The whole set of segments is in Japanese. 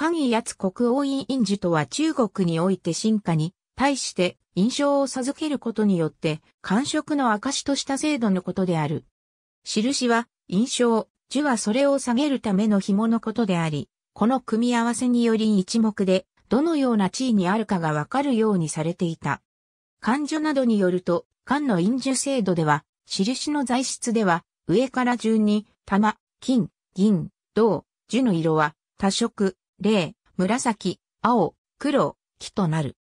関威奴国王院院樹とは中国において進化に対して印象を授けることによって官職の証とした制度のことである。印は印象、樹はそれを下げるための紐のことであり、この組み合わせにより一目でどのような地位にあるかがわかるようにされていた。官女などによると、官の印樹制度では、印の材質では、上から順に、玉、金、銀、銅、樹の色は、多色、例、紫、青、黒、木となる。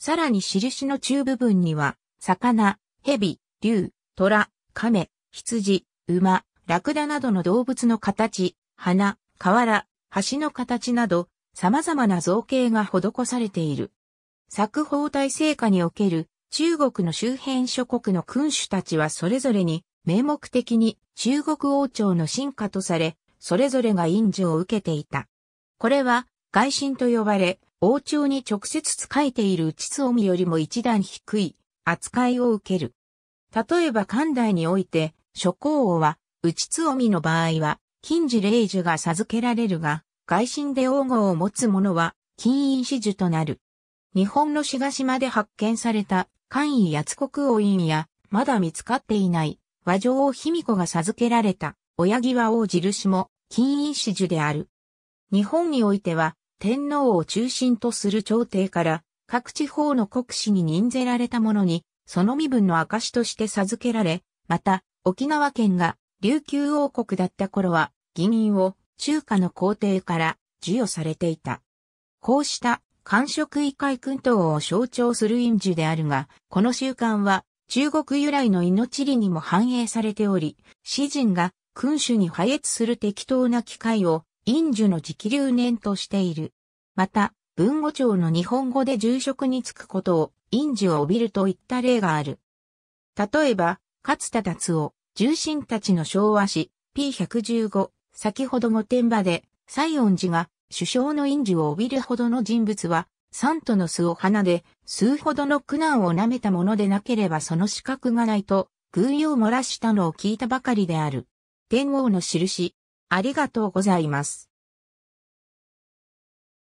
さらに印の中部分には、魚、蛇、竜、虎、亀、羊、馬、ラクダなどの動物の形、花、瓦、橋の形など、様々な造形が施されている。作法体制下における中国の周辺諸国の君主たちはそれぞれに名目的に中国王朝の進化とされ、それぞれが印字を受けていた。これは、外心と呼ばれ、王朝に直接仕えている地津臣よりも一段低い扱いを受ける。例えば関代において、諸公王は、内津臣の場合は、金次霊樹が授けられるが、外心で王号を持つ者は、金印子樹となる。日本の東島で発見された、関位八国王院や、まだ見つかっていない、和女王卑弥呼が授けられた、親際王印も、金印子樹である。日本においては、天皇を中心とする朝廷から、各地方の国司に任ぜられたものに、その身分の証として授けられ、また、沖縄県が琉球王国だった頃は、議員を中華の皇帝から授与されていた。こうした官職異界君等を象徴する印樹であるが、この習慣は中国由来の命理にも反映されており、詩人が君主に配越する適当な機会を陰樹の直流年としている。また、文語帳の日本語で住職につくことを、陰樹を帯びるといった例がある。例えば、勝田達夫、重臣たちの昭和史 P115、先ほども天場で、西恩寺が首相の陰樹を帯びるほどの人物は、三都の巣を花で、数ほどの苦難を舐めたものでなければその資格がないと、偶意を漏らしたのを聞いたばかりである。天王の印、ありがとうございます。